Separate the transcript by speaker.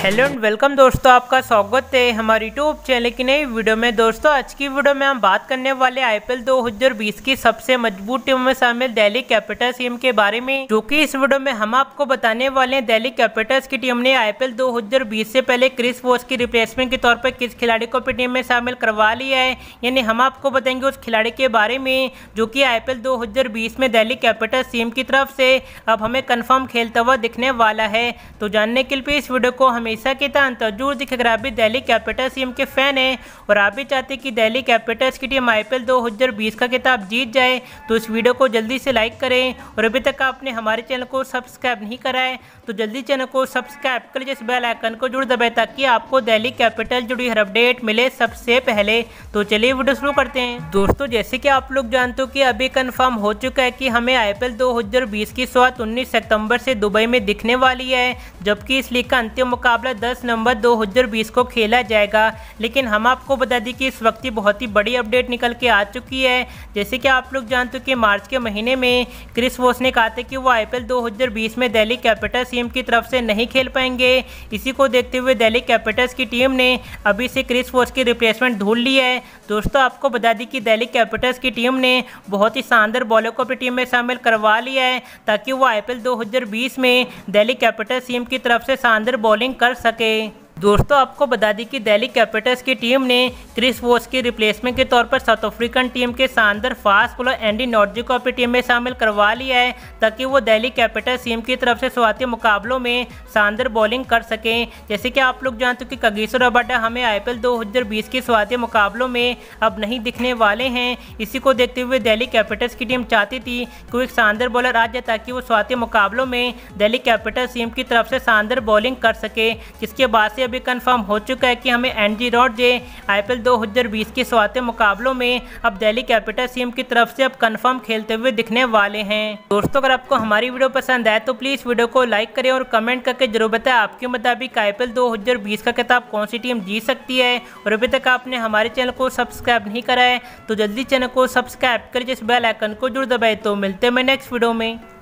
Speaker 1: hello and welcome दोस्तों आपका स्वागत है हमारे यूट्यूब चैनल की नई वीडियो में दोस्तों आज की वीडियो में हम बात करने वाले आईपीएल 2020 की सबसे मजबूत टीम में शामिल दिल्ली कैपिटल्स टीम के बारे में जो कि इस वीडियो में हम आपको बताने वाले हैं दिल्ली कैपिटल्स की टीम ने आईपीएल 2020 से पहले क्रिस वोस की रिप्लेसमेंट के तौर पर किस खिलाड़ी को अपनी टीम में शामिल करवा लिया है यानी हम आपको बताएंगे उस खिलाड़ी के बारे में जो दो आईपीएल बीस में दिल्ली कैपिटल्स टीम की तरफ से अब हमें कन्फर्म खेलता हुआ दिखने वाला है तो जानने के लिए इस वीडियो को हमें हमेशा की तरह अंतजूर दिख अगर आप भी दिल्ली कैपिटल्स टीम के फ़ैन हैं और आप भी चाहते हैं कि दिल्ली कैपिटल्स की टीम आई पी एल दो हज़ार बीस का किताब जीत जाए तो इस वीडियो को जल्दी से लाइक करें और अभी तक आपने हमारे चैनल को सब्सक्राइब नहीं कराए तो जल्दी चैनल को सब्सक्राइब कर लीजिए इस बेल आइकन को जरूर दबाए ताकि आपको दिल्ली कैपिटल जुड़ी हर अपडेट मिले सबसे पहले तो चलिए वीडियो शुरू करते हैं दोस्तों जैसे कि आप लोग जानते हो कि अभी कन्फर्म हो चुका है कि हमें आई पी एल दो हज़ार बीस की शुरुआत उन्नीस सितम्बर से दुबई में दिखने वाली है जबकि इस लीग का अंतिम मुकाबला मुकाबला 10 नवंबर 2020 को खेला जाएगा लेकिन हम आपको बता दें कि इस वक्त ही बहुत ही बड़ी अपडेट निकल के आ चुकी है जैसे कि आप लोग जानते हो कि मार्च के महीने में क्रिस वोस ने कहा था कि वो आईपीएल 2020 में दिल्ली कैपिटल्स टीम की तरफ से नहीं खेल पाएंगे इसी को देखते हुए दिल्ली कैपिटल्स की टीम ने अभी से क्रिस वोस की रिप्लेसमेंट ढूंढ ली है दोस्तों आपको बता दें कि दिल्ली कैपिटल्स की टीम ने बहुत ही शानदार बॉलर को अपनी टीम में शामिल करवा लिया है ताकि वो आईपीएल 2020 में दिल्ली कैपिटल्स टीम की तरफ से शानदार बॉलिंग कर कर सके दोस्तों आपको बता दें कि दिल्ली कैपिटल्स की टीम ने क्रिस वोस के रिप्लेसमेंट के तौर पर साउथ अफ्रीकन टीम के शानदार फास्ट बोलर एंडी नॉर्जी को अपनी टीम में शामिल करवा लिया है ताकि वो दिल्ली कैपिटल्स टीम की तरफ से शुरुआती मुकाबलों में शानदार बॉलिंग कर सकें जैसे कि आप लोग जानते हो कि कगेश्वर अबाडा हमें आई पी एल की शुरुआती मुकाबलों में अब नहीं दिखने वाले हैं इसी को देखते हुए दिल्ली कैपिटल्स की टीम चाहती थी कि वो एक शानदार बॉलर आ जाए ताकि वो शुरुआती मुकाबलों में दिल्ली कैपिटल्स टीम की तरफ से शानदार बॉलिंग कर सके जिसके बाद से भी कंफर्म हो चुका है कि हमें एन जी रॉड जे आई पी एल दो हज़ार बीस के स्वाते मुकाबलों में अब दिल्ली कैपिटल टीम की तरफ से अब कंफर्म खेलते हुए दिखने वाले हैं दोस्तों अगर आपको हमारी वीडियो पसंद आए तो प्लीज़ वीडियो को लाइक करें और कमेंट करके जरूर बताएं आपके मुताबिक आई पी एल दो हज़ार बीस का किताब कौन सी टीम जीत सकती है और अभी तक आपने हमारे चैनल को सब्सक्राइब नहीं कराए तो जल्दी चैनल को सब्सक्राइब करें जिस बेल आइकन को जरूर दबाए तो मिलते हैं मैं नेक्स्ट वीडियो में